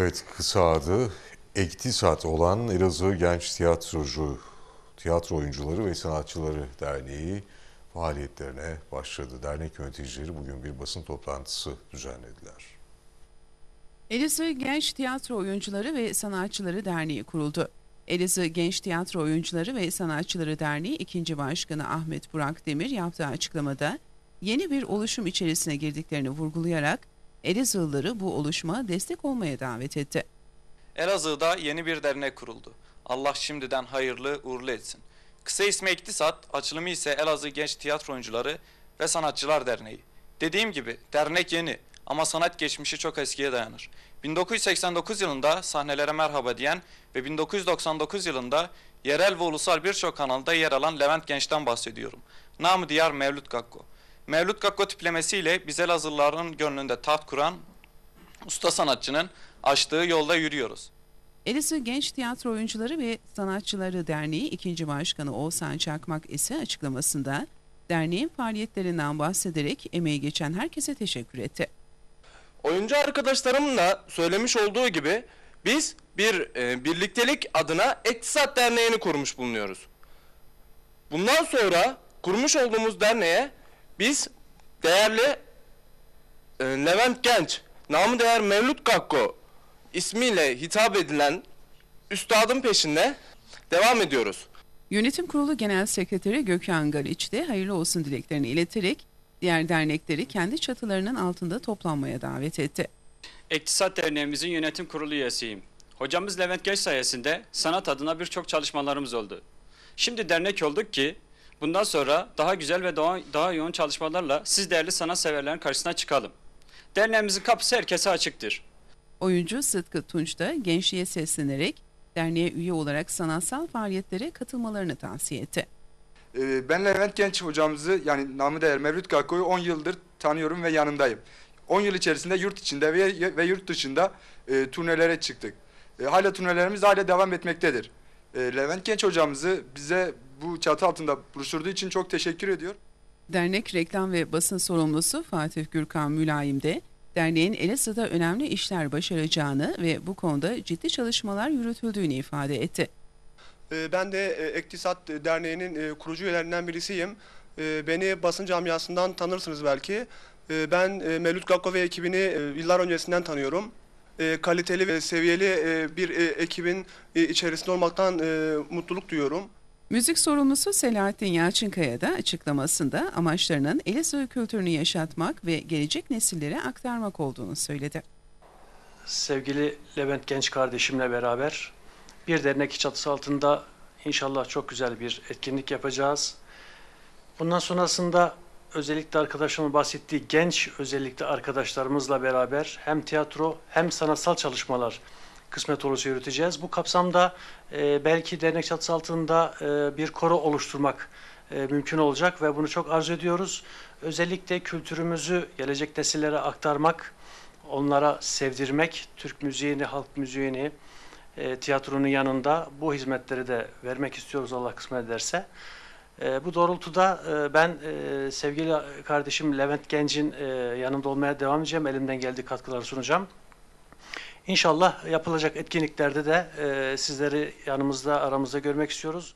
Evet kısa adı Ektisat olan Elazığ Genç Tiyatrocu, Tiyatro Oyuncuları ve Sanatçıları Derneği faaliyetlerine başladı. Dernek yöneticileri bugün bir basın toplantısı düzenlediler. Elazığ Genç Tiyatro Oyuncuları ve Sanatçıları Derneği kuruldu. Elazığ Genç Tiyatro Oyuncuları ve Sanatçıları Derneği 2. Başkanı Ahmet Burak Demir yaptığı açıklamada yeni bir oluşum içerisine girdiklerini vurgulayarak Elazığlıları bu oluşuma destek olmaya davet etti. Elazığ'da yeni bir dernek kuruldu. Allah şimdiden hayırlı uğurlu etsin. Kısa ismi İktisat, açılımı ise Elazığ Genç Tiyatro Tiyatroyuncuları ve Sanatçılar Derneği. Dediğim gibi dernek yeni ama sanat geçmişi çok eskiye dayanır. 1989 yılında sahnelere merhaba diyen ve 1999 yılında yerel ve ulusal birçok kanalda yer alan Levent Genç'ten bahsediyorum. Namı diğer Mevlüt Gakko. Mevlüt Gakko tiplemesiyle biz Elazığlıların gönlünde taht kuran usta sanatçının açtığı yolda yürüyoruz. Elisi Genç Tiyatro Oyuncuları ve Sanatçıları Derneği 2. Başkanı Oğuzhan Çakmak ise açıklamasında derneğin faaliyetlerinden bahsederek emeği geçen herkese teşekkür etti. Oyuncu arkadaşlarımla söylemiş olduğu gibi biz bir e, birliktelik adına Ektisat Derneği'ni kurmuş bulunuyoruz. Bundan sonra kurmuş olduğumuz derneğe biz değerli e, Levent Genç, namı değer Mevlüt Gakko ismiyle hitap edilen üstadın peşinde devam ediyoruz. Yönetim Kurulu Genel Sekreteri Gökhan Galiç de hayırlı olsun dileklerini ileterek diğer dernekleri kendi çatılarının altında toplanmaya davet etti. İktisat Derneğimizin yönetim kurulu üyesiyim. Hocamız Levent Genç sayesinde sanat adına birçok çalışmalarımız oldu. Şimdi dernek olduk ki Bundan sonra daha güzel ve daha, daha yoğun çalışmalarla siz değerli sanat severlerin karşısına çıkalım. Derneğimizin kapısı herkese açıktır. Oyuncu Sıtkı Tunç da gençliğe seslenerek derneğe üye olarak sanatsal faaliyetlere katılmalarını tavsiye etti. Ee, ben Levent Genç hocamızı yani namı değer Mevlüt Gakko'yu 10 yıldır tanıyorum ve yanındayım. 10 yıl içerisinde yurt içinde ve, ve yurt dışında e, turnelere çıktık. E, hala turnelerimiz hala devam etmektedir. E, Levent Genç hocamızı bize bu çatı altında buluşturduğu için çok teşekkür ediyor. Dernek Reklam ve Basın Sorumlusu Fatih Gürkan Mülayim de derneğin Elazığ'da önemli işler başaracağını ve bu konuda ciddi çalışmalar yürütüldüğünü ifade etti. Ee, ben de Ektisat Derneği'nin e, kurucu üyelerinden birisiyim. Ee, beni basın camiasından tanırsınız belki. Ee, ben e, Melut Gakko ve ekibini e, yıllar öncesinden tanıyorum. Kaliteli ve seviyeli bir ekibin içerisinde olmaktan mutluluk duyuyorum. Müzik sorumlusu Selahattin Yalçınkaya da açıklamasında amaçlarının Elazığ kültürünü yaşatmak ve gelecek nesillere aktarmak olduğunu söyledi. Sevgili Levent Genç kardeşimle beraber bir dernek çatısı altında inşallah çok güzel bir etkinlik yapacağız. Bundan sonrasında özellikle arkadaşımın bahsettiği genç özellikle arkadaşlarımızla beraber hem tiyatro hem sanatsal çalışmalar kısmet olursa yürüteceğiz. Bu kapsamda e, belki dernek çatısı altında e, bir koro oluşturmak e, mümkün olacak ve bunu çok arzu ediyoruz. Özellikle kültürümüzü gelecek nesillere aktarmak, onlara sevdirmek, Türk müziğini, halk müziğini, e, tiyatronun yanında bu hizmetleri de vermek istiyoruz Allah kısmet ederse. E, bu doğrultuda e, ben e, sevgili kardeşim Levent Genc'in e, yanında olmaya devam edeceğim. Elimden geldiği katkıları sunacağım. İnşallah yapılacak etkinliklerde de e, sizleri yanımızda, aramızda görmek istiyoruz.